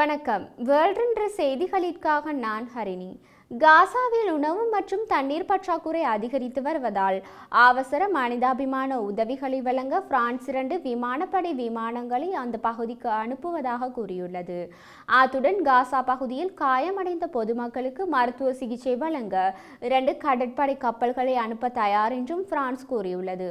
வணக்கம் வேர்ல்டுன்ற செய்திகளிற்காக நான் ஹரிணி காசாவில் உணவு மற்றும் தண்ணீர் பற்றாக்குறை அதிகரித்து வருவதால் அவசர மனிதாபிமான உதவிகளை வழங்க பிரான்ஸ் இரண்டு விமானப்படை விமானங்களை அந்த பகுதிக்கு அனுப்புவதாக கூறியுள்ளது அத்துடன் காசா பகுதியில் காயமடைந்த பொதுமக்களுக்கு மருத்துவ சிகிச்சை வழங்க இரண்டு கடற்படை கப்பல்களை அனுப்ப தயார் என்றும் பிரான்ஸ் கூறியுள்ளது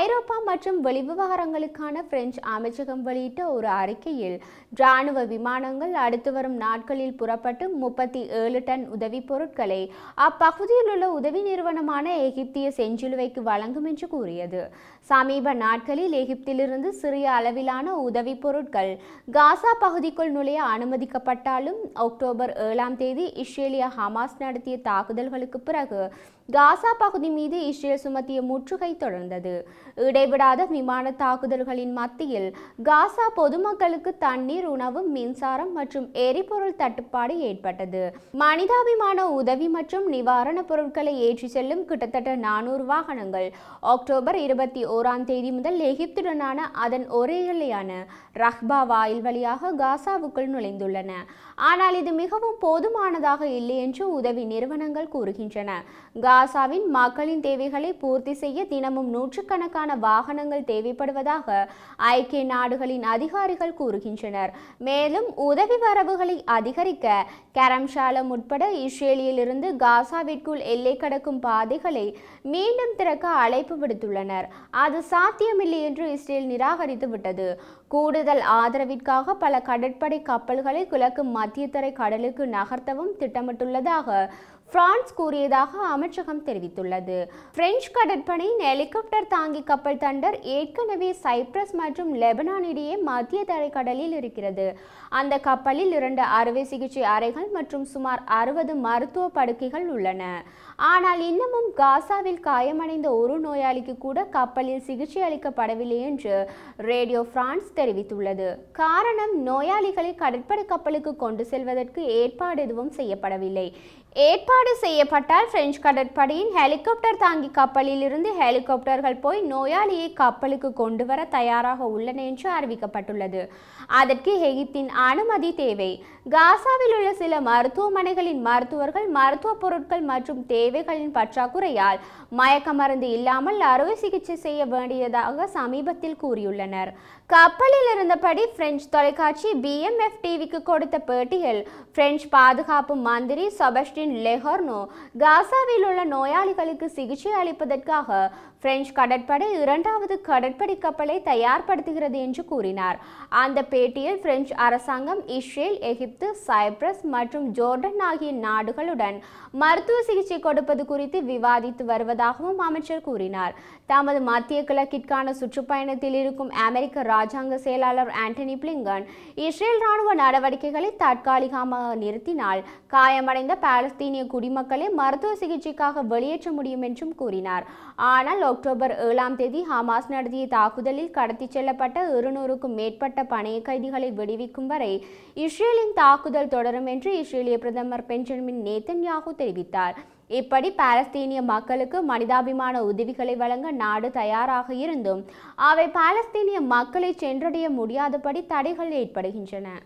ஐரோப்பா மற்றும் வெளிவிவகாரங்களுக்கான பிரெஞ்சு அமைச்சகம் வெளியிட்ட ஒரு அறிக்கையில் இராணுவ விமானங்கள் அடுத்து வரும் நாட்களில் புறப்பட்டு முப்பத்தி ஏழு டன் உதவி பொருட்களை அப்பகுதியில் உள்ள உதவி நிறுவனமான எகிப்திய செஞ்சிலுவைக்கு வழங்கும் என்று கூறியது சமீப நாட்களில் எகிப்திலிருந்து சிறிய அளவிலான உதவிப் பொருட்கள் காசா பகுதிக்குள் நுழைய அனுமதிக்கப்பட்டாலும் அக்டோபர் ஏழாம் தேதி இஸ்ரேலிய ஹமாஸ் நடத்திய தாக்குதல்களுக்கு பிறகு காசா பகுதி மீது இஸ்ரேல் சுமத்திய முற்றுகை தொடர்ந்தது இடைவிடாத விமான தாக்குதல்களின் மத்தியில் காசா பொதுமக்களுக்கு தண்ணீர் உணவு மின்சாரம் மற்றும் எரிபொருள் தட்டுப்பாடு ஏற்பட்டது மனிதாபிமான உதவி மற்றும் நிவாரணப் பொருட்களை ஏற்றி செல்லும் கிட்டத்தட்ட நானூறு வாகனங்கள் அக்டோபர் இருபத்தி ஓராம் தேதி முதல் எகிப்துடனான அதன் ஒரே எல்லையான ரஹ்பா வாயில் வழியாக காசாவுக்குள் நுழைந்துள்ளன ஆனால் இது மிகவும் போதுமானதாக இல்லை என்று உதவி நிறுவனங்கள் கூறுகின்றன காசாவின் மக்களின் தேவைகளை பூர்த்தி செய்ய தினமும் நூற்றுக்கணக்கான வாகனங்கள் தேவைப்படுவதாக ஐக்கிய நாடுகளின் அதிகாரிகள் கூறுகின்றனர் மேலும் உதவி வரவுகளை அதிகரிக்க கரம்ஷாலம் உட்பட இஸ்ரேலியிலிருந்து காசாவிற்குள் எல்லை கடக்கும் பாதைகளை மீண்டும் திறக்க அழைப்பு விடுத்துள்ளனர் அது சாத்தியமில்லை என்று இஸ்ரேல் நிராகரித்து விட்டது கூடுதல் ஆதரவிற்காக பல கடற்படை கப்பல்களை கிழக்கு மத்தியதரை கடலுக்கு நகர்த்தவும் திட்டமிட்டுள்ளதாக பிரான்ஸ் கூறியதாக அமைச்சகம் தெரிவித்துள்ளது பிரெஞ்சு கடற்படையின் ஹெலிகாப்டர் தாங்கி கப்பல் தண்டர் ஏற்கனவே சைப்ரஸ் மற்றும் லெபனான் இடையே மத்திய தரைக்கடலில் இருக்கிறது அந்த கப்பலில் இரண்டு அறுவை சிகிச்சை அறைகள் மற்றும் சுமார் அறுபது மருத்துவ படுக்கைகள் உள்ளன ஆனால் இன்னமும் காசாவில் காயமடைந்த ஒரு நோயாளிக்கு கூட கப்பலில் முறையில் சிகிச்சை அளிக்கப்படவில்லை என்று ரேடியோ பிரான்ஸ் தெரிவித்துள்ளது காரணம் நோயாளிகளை கடற்படை கப்பலுக்கு கொண்டு செல்வதற்கு ஏற்பாடு எதுவும் செய்யப்படவில்லை ஏற்பாடு செய்யப்பட்டால் பிரெஞ்சு கடற்படையின் ஹெலிகாப்டர் தாங்கி கப்பலில் இருந்து ஹெலிகாப்டர்கள் போய் நோயாளியை கப்பலுக்கு கொண்டு வர தயாராக உள்ளன என்று அறிவிக்கப்பட்டுள்ளது அதற்கு ஹெகித்தின் அனுமதி தேவை காசாவில் உள்ள சில மருத்துவமனைகளின் மருத்துவர்கள் மருத்துவ பொருட்கள் மற்றும் தேவைகளின் பற்றாக்குறையால் மயக்க மருந்து இல்லாமல் அறுவை சிகிச்சை செய்ய வேண்டியதாக சமீபத்தில் கூறியுள்ளனர் கப்பலில் இருந்தபடி பிரெஞ்சு தொலைக்காட்சி பிஎம்எஃப் டிவிக்கு கொடுத்த பேட்டியில் பிரெஞ்சு பாதுகாப்பு மந்திரி சொபஸ்டின் லெஹோர்னோ காசாவில் உள்ள நோயாளிகளுக்கு சிகிச்சை அளிப்பதற்காக பிரெஞ்சு கடற்படை இரண்டாவது கடற்படை கப்பலை தயார்படுத்துகிறது என்று கூறினார் அந்த பேட்டியில் பிரெஞ்சு அரசாங்கம் இஸ்ரேல் எகிப்து சைப்ரஸ் மற்றும் ஜோர்டன் ஆகிய நாடுகளுடன் மருத்துவ சிகிச்சை கொடுப்பது குறித்து விவாதித்து வருவதாகவும் அமைச்சர் கூறினார் தமது மத்திய கிழக்கிற்கான சுற்றுப்பயணத்தில் இருக்கும் அமெரிக்க ராஜாங்க செயலாளர் ஆண்டனி பிளிங்கன் இஸ்ரேல் ராணுவ நடவடிக்கைகளை தற்காலிகமாக நிறுத்தினால் காயமடைந்த பாலஸ்தீனிய குடிமக்களை மருத்துவ சிகிச்சைக்காக வெளியேற்ற முடியும் என்றும் கூறினார் ஆனால் அக்டோபர் ஏழாம் தேதி ஹமாஸ் நடத்திய தாக்குதலில் கடத்திச் செல்லப்பட்ட இருநூறுக்கும் மேற்பட்ட பணைய கைதிகளை விடுவிக்கும் வரை இஸ்ரேலின் தாக்குதல் தொடரும் என்று இஸ்ரேலிய பிரதமர் பெஞ்சமின் நேத்தன்யாகு தெரிவித்தார் இப்படி பாலஸ்தீனிய மக்களுக்கு மனிதாபிமான உதவிகளை வழங்க நாடு தயாராக இருந்தும் அவை பாலஸ்தீனிய மக்களை சென்றடைய முடியாதபடி தடைகள் ஏற்படுகின்றன